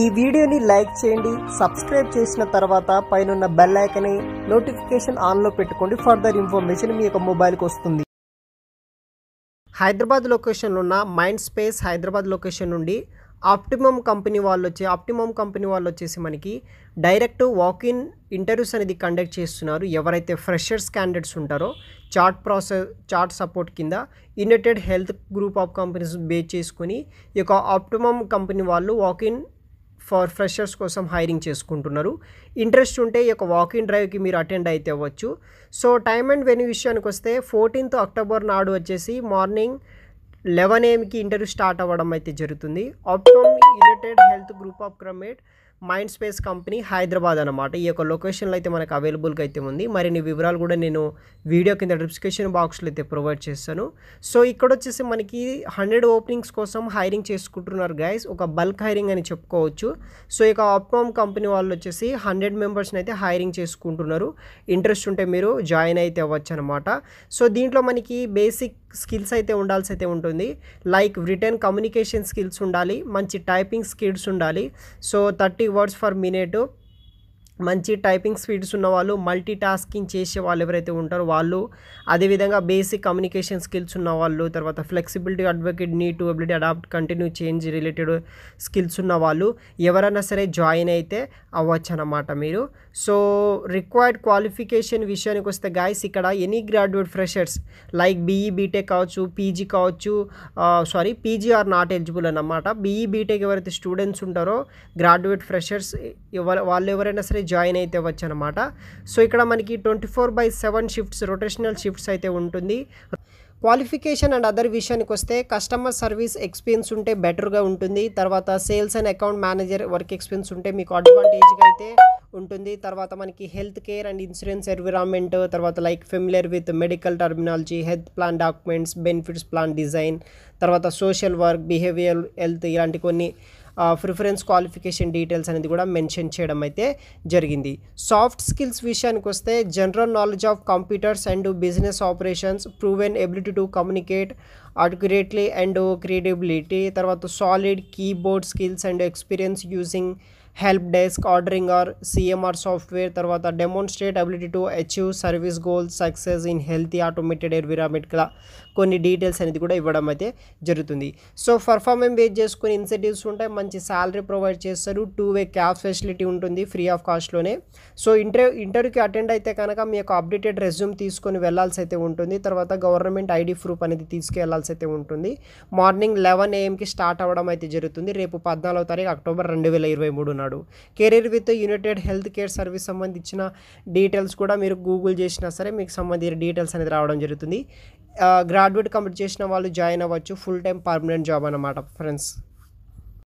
ఈ వీడియోని లైక్ చేయండి సబ్స్క్రైబ్ చేసిన తర్వాత పైన బెల్ ఐకన్ నోటిఫికేషన్ ఆన్లో పెట్టుకోండి ఫర్దర్ ఇన్ఫర్మేషన్ మీ యొక్క మొబైల్కి వస్తుంది హైదరాబాద్ లొకేషన్ ఉన్న మైండ్ స్పేస్ హైదరాబాద్ లొకేషన్ నుండి ఆప్టిమమ్ కంపెనీ వాళ్ళు వచ్చి ఆప్టిమమ్ కంపెనీ వాళ్ళు వచ్చేసి మనకి డైరెక్ట్ వాక్ ఇన్ ఇంటర్వ్యూస్ అనేది కండక్ట్ చేస్తున్నారు ఎవరైతే ఫ్రెషర్స్ క్యాండిడేట్స్ ఉంటారో చార్ట్ ప్రాసెస్ చార్ట్ సపోర్ట్ కింద United Health group of companies base చేసుకుని ఈ యొక్క ఆప్టిమమ్ కంపెనీ వాళ్ళు వాక్ ఇన్ ఫార్ ఫ్రెషర్స్ కోసం హైరింగ్ చేసుకుంటున్నారు ఇంట్రెస్ట్ ఉంటే ఈ యొక్క వాకింగ్ డ్రైవ్కి మీరు అటెండ్ అయితే అవ్వచ్చు సో టైమ్ అండ్ వెన్యూ విషయానికి వస్తే ఫోర్టీన్త్ అక్టోబర్ నాడు వచ్చేసి మార్నింగ్ లెవెన్ ఏఎంకి ఇంటర్వ్యూ స్టార్ట్ అవ్వడం అయితే జరుగుతుంది Optum United Health group of క్రమేట్ మైండ్ స్పేస్ కంపెనీ హైదరాబాద్ అనమాట ఈ యొక్క లొకేషన్లో అయితే మనకు అవైలబుల్గా అయితే ఉంది మరిన్ని వివరాలు కూడా నేను వీడియో కింద డిస్క్రిప్షన్ బాక్స్లో అయితే ప్రొవైడ్ చేస్తాను సో ఇక్కడ వచ్చేసి మనకి హండ్రెడ్ ఓపెనింగ్స్ కోసం హైరింగ్ చేసుకుంటున్నారు గైస్ ఒక బల్క్ హైరింగ్ అని చెప్పుకోవచ్చు సో ఇక ఆప్టామ్ కంపెనీ వాళ్ళు వచ్చేసి హండ్రెడ్ మెంబర్స్ని అయితే హైరింగ్ చేసుకుంటున్నారు ఇంట్రెస్ట్ ఉంటే మీరు జాయిన్ అయితే అవ్వచ్చు అనమాట సో దీంట్లో మనకి బేసిక్ స్కిల్స్ అయితే ఉండాల్సి అయితే ఉంటుంది లైక్ రిటర్న్ కమ్యూనికేషన్ స్కిల్స్ ఉండాలి మంచి టైపింగ్ స్కిల్స్ ఉండాలి so thirty words for minute మంచి టైపింగ్ స్పీడ్స్ ఉన్నవాళ్ళు మల్టీ టాస్కింగ్ చేసే వాళ్ళు ఎవరైతే ఉంటారో వాళ్ళు అదేవిధంగా బేసిక్ కమ్యూనికేషన్ స్కిల్స్ ఉన్న వాళ్ళు తర్వాత ఫ్లెక్సిబిలిటీ అడ్వకేట్ నీ to ability adapt continue change related skills ఉన్న వాళ్ళు ఎవరైనా సరే జాయిన్ అయితే అవ్వచ్చు అన్నమాట మీరు సో రిక్వైర్డ్ క్వాలిఫికేషన్ విషయానికి వస్తే గాయస్ ఇక్కడ any graduate freshers like BE BTech కావచ్చు పీజీ కావచ్చు sorry PG are not eligible అన్నమాట బీఈ బీటెక్ e, ఎవరైతే స్టూడెంట్స్ ఉంటారో గ్రాడ్యుయేట్ ఫ్రెషర్స్ ఎవరు వాళ్ళు ఎవరైనా సరే జాయిన్ అయితే వచ్చేనమాట సో ఇక్కడ మనకి 24/7 షిఫ్ట్స్ రొటేషనల్ షిఫ్ట్స్ అయితే ఉంటుంది క్వాలిఫికేషన్ అండ్ अदर విషయానికి వస్తే కస్టమర్ సర్వీస్ ఎక్స్‌పీరియన్స్ ఉంటే బెటర్ గా ఉంటుంది తర్వాత sales and account manager work experience ఉంటే మీకు అడ్వాంటేజ్ గా అయితే ఉంటుంది తర్వాత మనకి health care and insurance environment తర్వాత like familiar with medical terminology health plan documents benefits plan design తర్వాత సోషల్ వర్క్ బిహేవియరల్ హెల్త్ ఇలాంటి కొన్ని ప్రిఫరెన్స్ క్వాలిఫికేషన్ డీటెయిల్స్ అనేది కూడా మెన్షన్ చేయడం అయితే జరిగింది సాఫ్ట్ స్కిల్స్ విషయానికి వస్తే general knowledge of computers and business operations proven ability to communicate adequately and creativity తర్వాత solid keyboard skills and experience using help desk ordering or CMR software తర్వాత demonstrate ability to achieve service goal success in healthy automated విరామిట్ కదా కొన్ని details అనేది కూడా ఇవ్వడం అయితే జరుగుతుంది సో పర్ఫార్మెన్స్ బేస్ చేసుకుని ఇన్సెంటివ్స్ ఉంటాయి మంచి శాలరీ ప్రొవైడ్ చేస్తారు టూ వే క్యాబ్ ఫెసిలిటీ ఉంటుంది ఫ్రీ ఆఫ్ కాస్ట్లోనే సో ఇంటర్ ఇంటర్వ్యూకి అటెండ్ అయితే కనుక మీ యొక్క అప్డేటెడ్ రెజ్యూమ్ తీసుకొని వెళ్లాల్సి అయితే ఉంటుంది తర్వాత గవర్నమెంట్ ఐడి ప్రూఫ్ అనేది తీసుకెళ్లాల్సి అయితే ఉంటుంది మార్నింగ్ లెవెన్ ఏఎంకి స్టార్ట్ అవ్వడం అయితే జరుగుతుంది రేపు పద్నాలుగో తారీఖు అక్టోబర్ రెండు వేల ఇరవై మూడున అన్నాడు career with United Health care service సంబంధించిన డీటెయిల్స్ కూడా మీరు గూగుల్ చేసినా సరే మీకు సంబంధించిన డీటెయిల్స్ అనేది రావడం జరుగుతుంది గ్రాడ్యుయేట్ కంప్లీట్ చేసిన వాళ్ళు జాయిన్ అవ్వచ్చు ఫుల్ టైం పర్మనెంట్ జాబ్ అన్నమాట ఫ్రెండ్స్